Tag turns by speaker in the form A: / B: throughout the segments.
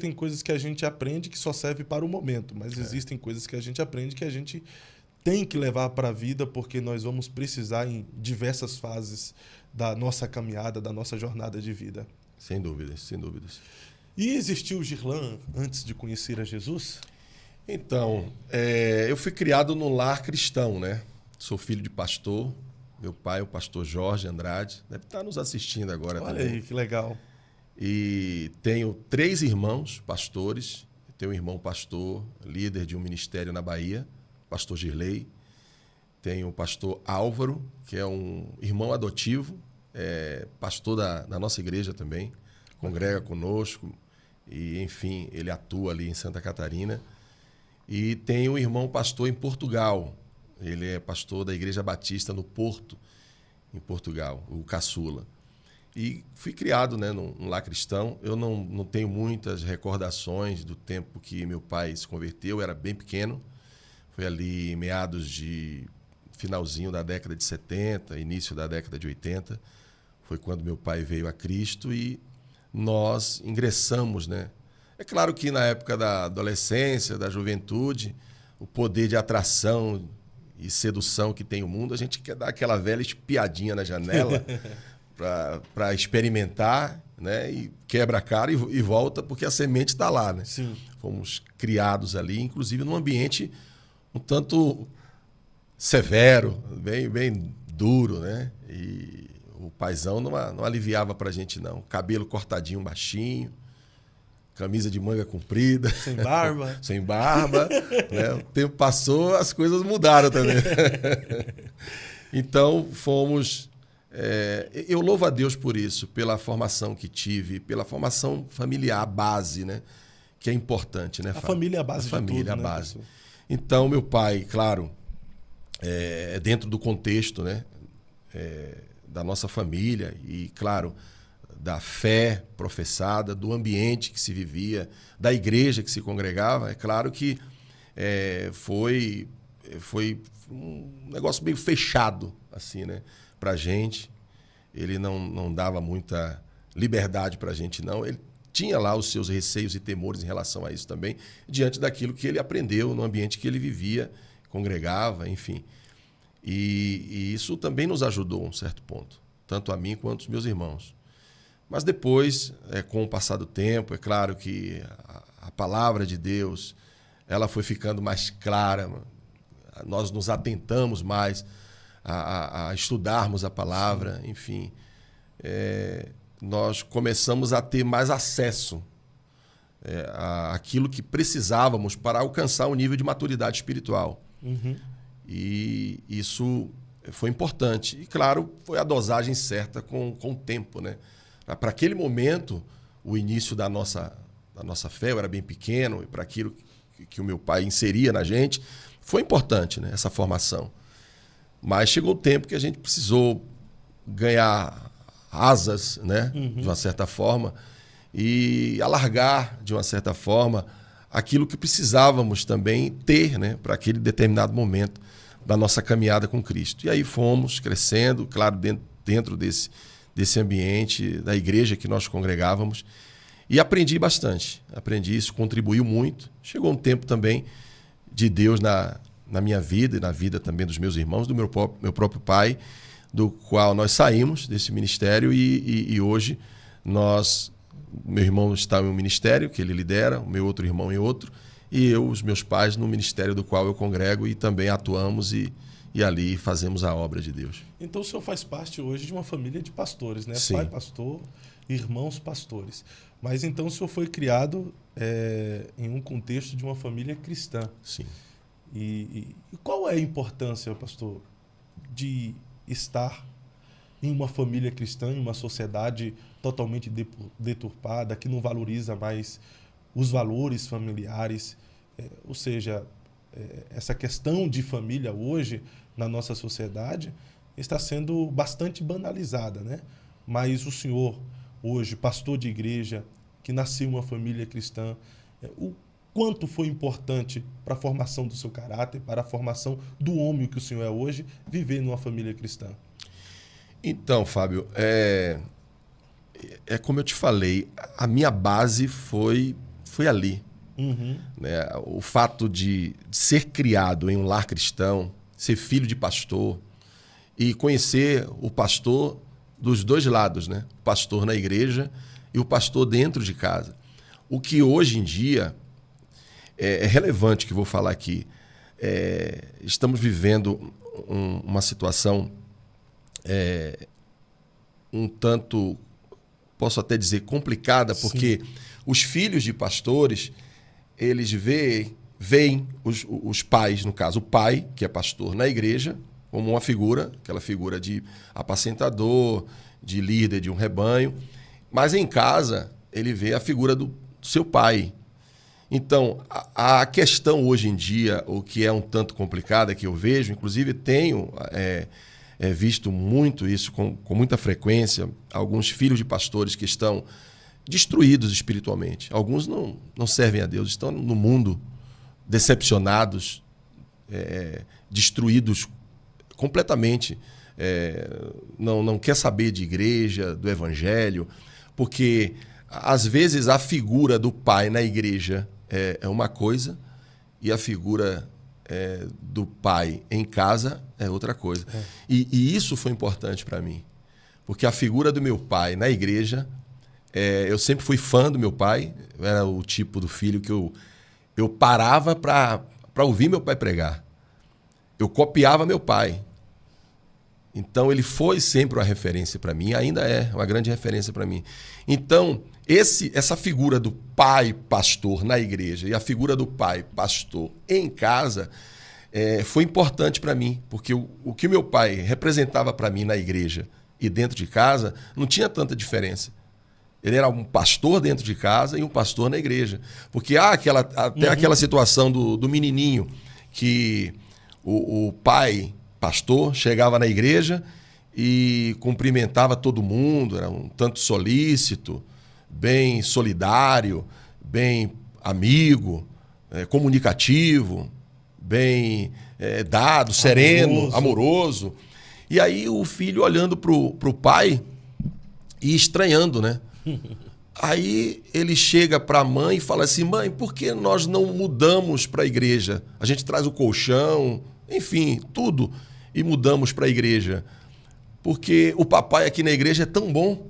A: tem coisas que a gente aprende que só serve para o momento, mas é. existem coisas que a gente aprende que a gente tem que levar para a vida porque nós vamos precisar em diversas fases da nossa caminhada, da nossa jornada de vida. Sem dúvidas, sem dúvidas. E existiu o
B: Girlan antes de conhecer a Jesus? Então, é, eu fui criado no lar cristão, né? Sou filho de pastor. Meu pai, é o pastor Jorge Andrade, deve estar nos assistindo agora Olha também. Olha aí, que legal. E tenho três irmãos pastores. Tenho um irmão pastor, líder de um ministério na Bahia, pastor Girley. Tenho o pastor Álvaro, que é um irmão adotivo, é pastor da, da nossa igreja também, congrega conosco. E, enfim, ele atua ali em Santa Catarina. E tenho um irmão pastor em Portugal. Ele é pastor da Igreja Batista no Porto, em Portugal, o Caçula. E fui criado né, num, num lar cristão. Eu não, não tenho muitas recordações do tempo que meu pai se converteu, eu era bem pequeno. Foi ali meados de finalzinho da década de 70, início da década de 80. Foi quando meu pai veio a Cristo e nós ingressamos, né? É claro que na época da adolescência, da juventude, o poder de atração e sedução que tem o mundo, a gente quer dar aquela velha espiadinha na janela para experimentar, né? E quebra a cara e, e volta porque a semente está lá, né? Sim. Fomos criados ali, inclusive num ambiente um tanto severo, bem, bem duro, né? E o paizão não, não aliviava a gente, não. Cabelo cortadinho, baixinho, camisa de manga comprida. Sem barba. sem barba. né? O tempo passou, as coisas mudaram também. então, fomos é, eu louvo a Deus por isso, pela formação que tive, pela formação familiar, base, né? Que é importante, né? A Fábio? família é a base a de família, tudo, é a né, base. Então, meu pai, claro, é, é, dentro do contexto, né? É, da nossa família e, claro, da fé professada, do ambiente que se vivia, da igreja que se congregava, é claro que é, foi, foi um negócio meio fechado, assim, né? para gente. Ele não, não dava muita liberdade para gente, não. Ele tinha lá os seus receios e temores em relação a isso também, diante daquilo que ele aprendeu no ambiente que ele vivia, congregava, enfim. E, e isso também nos ajudou a um certo ponto, tanto a mim quanto os meus irmãos. Mas depois, é, com o passar do tempo, é claro que a, a palavra de Deus ela foi ficando mais clara, nós nos atentamos mais a, a, estudarmos a palavra, enfim, é, nós começamos a ter mais acesso é, a, aquilo que precisávamos para alcançar o um nível de maturidade espiritual. Uhum. E isso foi importante. E, claro, foi a dosagem certa com, com o tempo. Né? Ah, para aquele momento, o início da nossa, da nossa fé eu era bem pequeno, e para aquilo que, que, o meu pai inseria na gente, foi importante né? essa formação. Mas chegou o tempo que a gente precisou ganhar asas, né? Uhum. De uma certa forma. E alargar, de uma certa forma, aquilo que precisávamos também ter, né? Para aquele determinado momento da nossa caminhada com Cristo. E aí fomos crescendo, claro, dentro, dentro desse, desse ambiente, da igreja que nós congregávamos. E aprendi bastante. Aprendi isso, contribuiu muito. Chegou um tempo também de Deus na, na minha vida e na vida também dos meus irmãos, do meu, próprio, meu próprio pai, do qual nós saímos desse ministério e, e, e hoje nós, meu irmão está em um ministério que ele lidera, o meu outro irmão em outro, e eu, os meus pais, no ministério do qual eu congrego e também atuamos e, e ali fazemos a obra de Deus.
A: Então o senhor faz parte hoje de uma família de pastores, né? Sim. Pai pastor, irmãos pastores. Mas então o senhor foi criado é, em um contexto de uma família cristã. Sim. E, e qual é a importância, pastor, de estar em uma família cristã, em uma sociedade totalmente deturpada, que não valoriza mais os valores familiares? É, ou seja, é, essa questão de família hoje, na nossa sociedade, está sendo bastante banalizada, né? Mas o senhor, hoje, pastor de igreja, que nasceu em uma família cristã, é, o quanto foi importante para a formação do seu caráter, para a formação do homem que o senhor é hoje, viver numa família cristã?
B: Então, Fábio, é, é como eu te falei, a minha base foi, foi ali. Uhum. Né? O fato de ser criado em um lar cristão, ser filho de pastor e conhecer o pastor dos dois lados, né? O pastor na igreja e o pastor dentro de casa. O que hoje em dia é, é relevante que vou falar aqui. É, estamos vivendo um, uma situação é, um tanto, posso até dizer, complicada, porque Sim. os filhos de pastores, eles veem, veem os, os pais, no caso, o pai, que é pastor na igreja, como uma figura, aquela figura de apacentador, de líder de um rebanho, mas em casa ele vê a figura do seu pai, então, a, a, questão hoje em dia, o que é um tanto complicada, que eu vejo, inclusive tenho é, é, visto muito isso com, com muita frequência, alguns filhos de pastores que estão destruídos espiritualmente. Alguns não, não servem a Deus, estão no mundo decepcionados, é, é destruídos completamente. É, não, não quer saber de igreja, do evangelho, porque às vezes a figura do pai na igreja é, é uma coisa e a figura é, do pai em casa é outra coisa. É. E, e, isso foi importante para mim, porque a figura do meu pai na igreja, é, eu sempre fui fã do meu pai, era o tipo do filho que eu, eu parava para ouvir meu pai pregar. Eu copiava meu pai. Então ele foi sempre uma referência para mim, ainda é uma grande referência para mim. Então, esse essa figura do pai pastor na igreja e a figura do pai pastor em casa é, foi importante para mim, porque o, o que meu pai representava para mim na igreja e dentro de casa não tinha tanta diferença. Ele era um pastor dentro de casa e um pastor na igreja. Porque há aquela, até uhum. aquela situação do, do menininho que o, o pai pastor, chegava na igreja e cumprimentava todo mundo, era um tanto solícito, bem solidário, bem amigo, é, comunicativo, bem é, dado, sereno, amoroso. amoroso. E aí o filho olhando pro, pro pai e estranhando, né? Aí ele chega para a mãe e fala assim: mãe, por que nós não mudamos para a igreja? A gente traz o colchão, enfim, tudo e mudamos para a igreja? Porque o papai aqui na igreja é tão bom.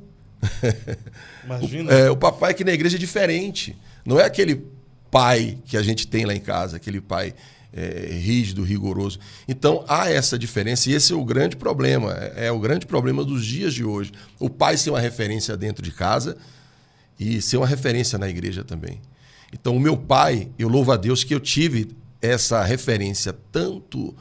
A: Imagina. o, é, o
B: papai aqui na igreja é diferente. Não é aquele pai que a gente tem lá em casa, aquele pai é, rígido, rigoroso. Então há essa diferença e esse é o grande problema, é, é o grande problema dos dias de hoje. O pai ser uma referência dentro de casa e ser uma referência na igreja também. Então o meu pai, eu louvo a Deus que eu tive essa referência tanto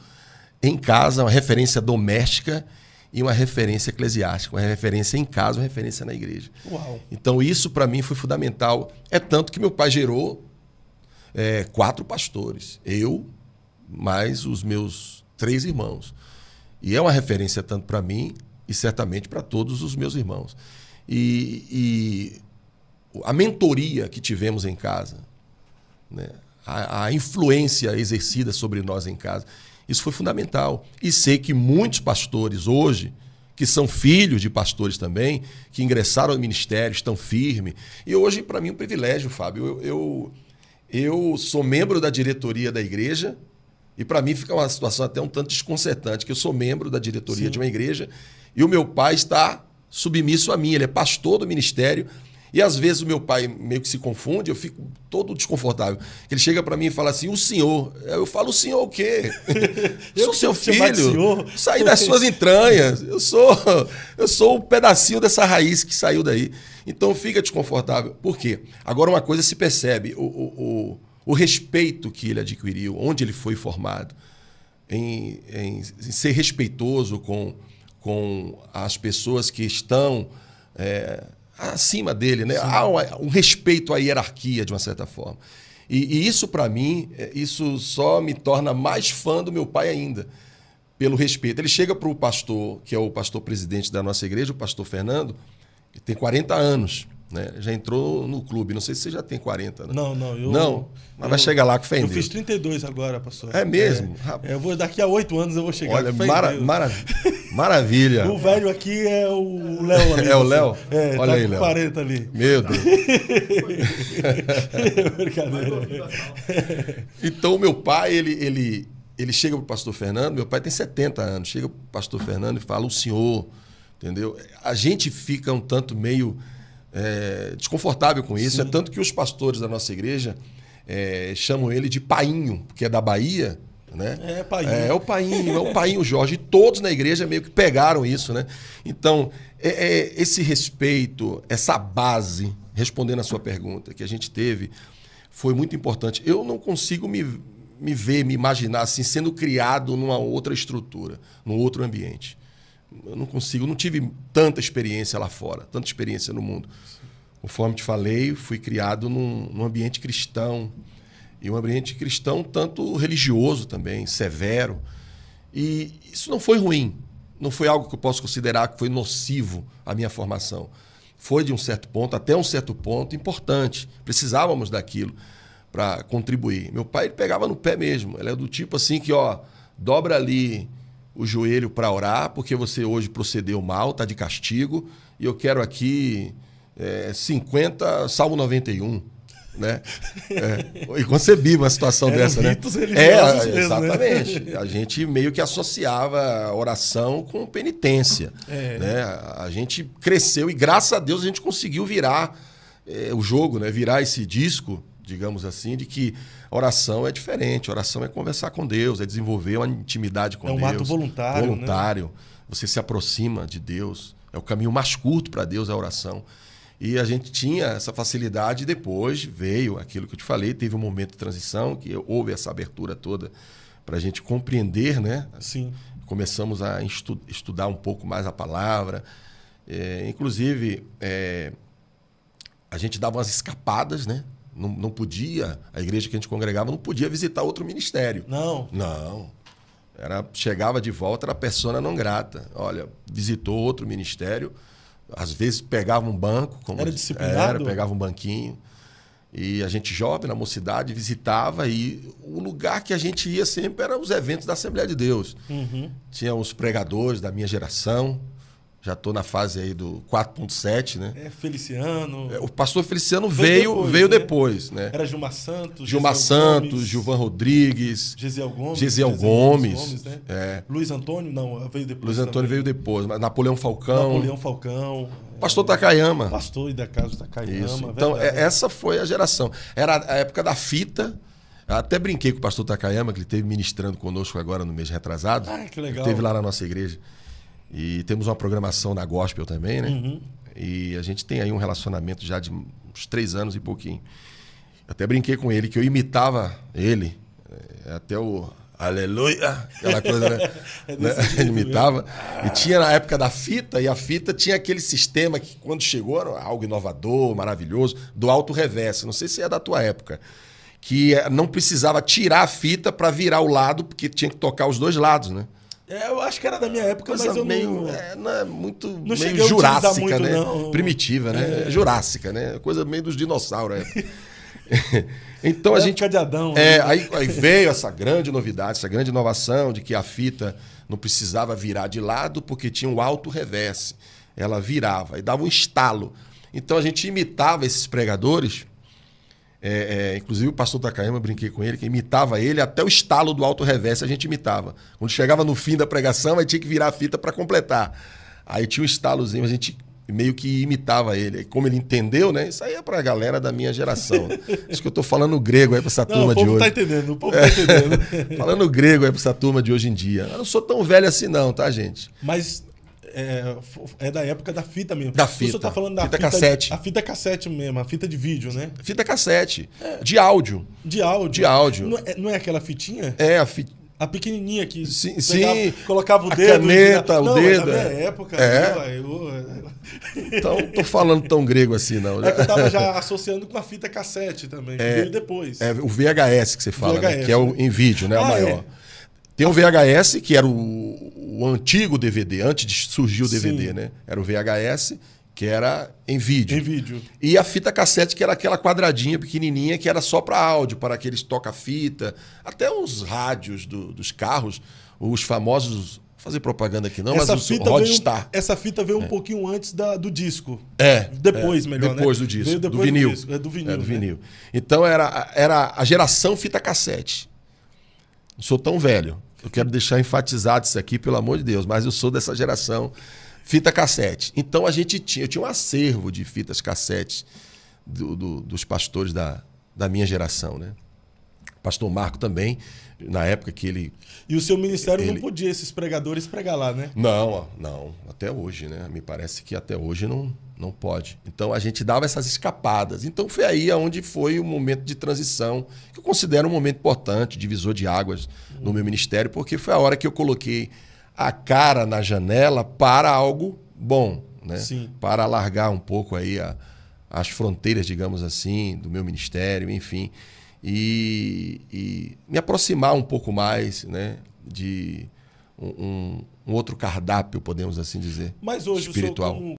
B: em casa, uma referência doméstica e uma referência eclesiástica, uma referência em casa, uma referência na igreja. Uau. Então isso para mim foi fundamental. É tanto que meu pai gerou é, quatro pastores, eu mais os meus três irmãos. E é uma referência tanto para mim e certamente para todos os meus irmãos. E, e, a mentoria que tivemos em casa, né? a, a influência exercida sobre nós em casa. Isso foi fundamental. E sei que muitos pastores hoje, que são filhos de pastores também, que ingressaram no ministério, estão firmes. E hoje, para mim, é um privilégio, Fábio. Eu, eu, eu sou membro da diretoria da igreja, e para mim fica uma situação até um tanto desconcertante, que eu sou membro da diretoria Sim. de uma igreja e o meu pai está submisso a mim. Ele é pastor do ministério, e às vezes o meu pai meio que se confunde, eu fico todo desconfortável. Ele chega para mim e fala assim: o senhor. Eu falo: o senhor o quê? eu sou seu filho. Saí das suas entranhas. Eu sou eu sou um pedacinho dessa raiz que saiu daí. Então fica desconfortável. Por quê? Agora uma coisa se percebe: o, o, o, o respeito que ele adquiriu, onde ele foi formado, em, em, em ser respeitoso com, com as pessoas que estão. É, acima dele, né? Há um, um respeito à hierarquia, de uma certa forma. E, e isso, para mim, é, isso só me torna mais fã do meu pai ainda, pelo respeito. Ele chega para o pastor, que é o pastor presidente da nossa igreja, o pastor Fernando, que tem 40 anos. Né? Já entrou no clube. Não sei se você já tem 40, né? Não, não. Eu, não? Mas eu, vai chegar lá com fé em Eu fiz
A: 32 agora, pastor. É mesmo? É. é, eu vou, daqui a oito anos eu vou chegar Olha, com mara, mara,
B: maravilha. o
A: velho aqui é o Léo ali. É o Léo? É, tá Olha tá aí, com Léo. 40 ali. Meu Deus. Brincadeira.
B: então, meu pai, ele... ele ele chega pro pastor Fernando, meu pai tem 70 anos, chega pro pastor Fernando e fala, o senhor, entendeu? A gente fica um tanto meio é, desconfortável com isso. É Sim. É tanto que os pastores da nossa igreja é, chamam ele de Painho, que é da Bahia. Né?
A: É, painho. É, é o Painho, é o Painho
B: Jorge. E todos na igreja meio que pegaram isso. Né? Então, é, é, esse respeito, essa base, respondendo a sua pergunta, que a gente teve, foi muito importante. Eu não consigo me, me ver, me imaginar assim, sendo criado numa outra estrutura, num outro ambiente eu não consigo, eu não tive tanta experiência lá fora, tanta experiência no mundo. Conforme te falei, fui criado num, num ambiente cristão, e um ambiente cristão tanto religioso também, severo. E isso não foi ruim, não foi algo que eu posso considerar que foi nocivo à minha formação. Foi de um certo ponto, até um certo ponto, importante. Precisávamos daquilo para contribuir. Meu pai ele pegava no pé mesmo. Ele é do tipo assim que, ó, dobra ali, o joelho para orar, porque você hoje procedeu mal, está de castigo, e eu quero aqui é, 50, salvo 91. Né? É, inconcebível uma situação dessa, né? É, né? exatamente. Né? A gente meio que associava oração com penitência. É. Né? A gente cresceu e, graças a Deus, a gente conseguiu virar é, o jogo, né? virar esse disco digamos assim, de que oração é diferente, oração é conversar com Deus, é desenvolver uma intimidade com Deus. É um Deus, ato voluntário. Né? Voluntário. Né? Você se aproxima de Deus. É o caminho mais curto para Deus, é a oração. E a gente tinha essa facilidade, e depois veio aquilo que eu te falei, teve um momento de transição, que houve essa abertura toda para a gente compreender, né? Sim. Começamos a estu estudar um pouco mais a palavra. É, inclusive, é, a gente dava umas escapadas, né? não, não podia, a igreja que a gente congregava não podia visitar outro ministério. Não. Não. Era, chegava de volta, era persona não grata. Olha, visitou outro ministério, às vezes pegava um banco. Como, era disciplinado? Era, pegava um banquinho. E a gente jovem, na mocidade, visitava e o lugar que a gente ia sempre era os eventos da Assembleia de Deus. Uhum. Tinha os pregadores da minha geração, já estou na fase aí do 4.7, né? É, Feliciano. É, o pastor Feliciano veio depois, veio né? depois, né? Era Gilmar Santos. Gilmar Santos, Gilvan Rodrigues. Gisiel Gomes. Gisiel Gomes. Gomes né? é. Luiz Antônio, não, veio depois. Luiz Antônio também. veio depois. Napoleão Falcão. Napoleão Falcão. É. Pastor Takayama. Pastor
A: e da casa Takayama. Isso. É então, essa
B: foi a geração. Era a época da fita. Até brinquei com o pastor Takayama, que ele esteve ministrando conosco agora no mês retrasado. Ah, que legal. Ele esteve lá na nossa igreja. E temos uma programação na gospel também, né? Uhum. E a gente tem aí um relacionamento já de uns três anos e pouquinho. Até brinquei com ele que eu imitava ele, é, até o aleluia, aquela coisa, né? é né? imitava. Ah. E tinha na época da fita, e a fita tinha aquele sistema que quando chegou era algo inovador, maravilhoso, do alto reverso. Não sei se é da tua época. Que é, não precisava tirar a fita para virar o lado, porque tinha que tocar os dois lados, né? É, eu acho que era da minha época, Coisa mas eu meio, não... É, não é muito não meio jurássica, muito, né? Não. Primitiva, né? É. Jurássica, né? Coisa meio dos dinossauros. É. então a gente. De Adão, é, né? aí, aí, veio essa grande novidade, essa grande inovação de que a fita não precisava virar de lado porque tinha um alto reverse. Ela virava e dava um estalo. Então a gente imitava esses pregadores é, é, inclusive o pastor Takayama, eu brinquei com ele, que imitava ele até o estalo do alto reverso a gente imitava. Quando chegava no fim da pregação, aí tinha que virar a fita para completar. Aí tinha um estalozinho, a gente meio que imitava ele. Como ele entendeu, né? Isso aí é pra galera da minha geração. Acho que eu tô falando grego aí pra essa Não, turma de hoje. O povo tá entendendo, o povo tá entendendo. falando grego aí pra essa turma de hoje em dia. Eu não sou tão velho assim não, tá, gente?
A: Mas é, é, da época da fita mesmo. Da tá fita. Você tá falando da fita, fita cassete. A fita cassete mesmo, a fita de vídeo, né? Fita cassete. É. De áudio. De áudio. De áudio. Não é, não é aquela fitinha? É, a fita. A pequenininha que sim, pegava, sim. colocava o a dedo. Caneta, não, o é dedo. Na minha é. época, é.
B: eu... É. Então, tô falando tão grego assim, não. É que eu tava já
A: associando com a fita cassete também, é, veio depois. É o VHS que você fala, né? que é o, né? em vídeo, né? Ah, o maior. É.
B: Tem o VHS, que era o, o antigo DVD, antes de surgir o DVD, Sim. né? Era o VHS, que era em vídeo. Em vídeo. E a fita cassete, que era aquela quadradinha pequenininha, que era só para áudio, para aqueles toca-fita, até os rádios do, dos carros, os famosos fazer propaganda aqui não, essa mas fita o Rodstar.
A: Essa fita veio é. um pouquinho antes da, do disco. É. é. Depois, é, melhor, né? Depois né? do disco. Depois do vinil. Do disco. É do vinil. É, do
B: né? Então era, era a geração fita cassete. Não sou tão velho, eu quero deixar enfatizado isso aqui, pelo amor de Deus, mas eu sou dessa geração fita cassete. Então a gente tinha, eu tinha um acervo de fitas cassete do, do, dos pastores da, da minha geração, né? Pastor Marco também, na época que ele. E o seu ministério ele... não
A: podia esses pregadores pregar lá, né?
B: Não, não, até hoje, né? Me parece que até hoje não não pode. Então a gente dava essas escapadas. Então foi aí onde foi o momento de transição, que eu considero um momento importante, divisor de águas uhum. no meu ministério, porque foi a hora que eu coloquei a cara na janela para algo bom, né? Sim. Para alargar um pouco aí a, as fronteiras, digamos assim, do meu ministério, enfim. E, e, me aproximar um pouco mais né, de um, um, um outro cardápio, podemos assim dizer, Mas hoje espiritual.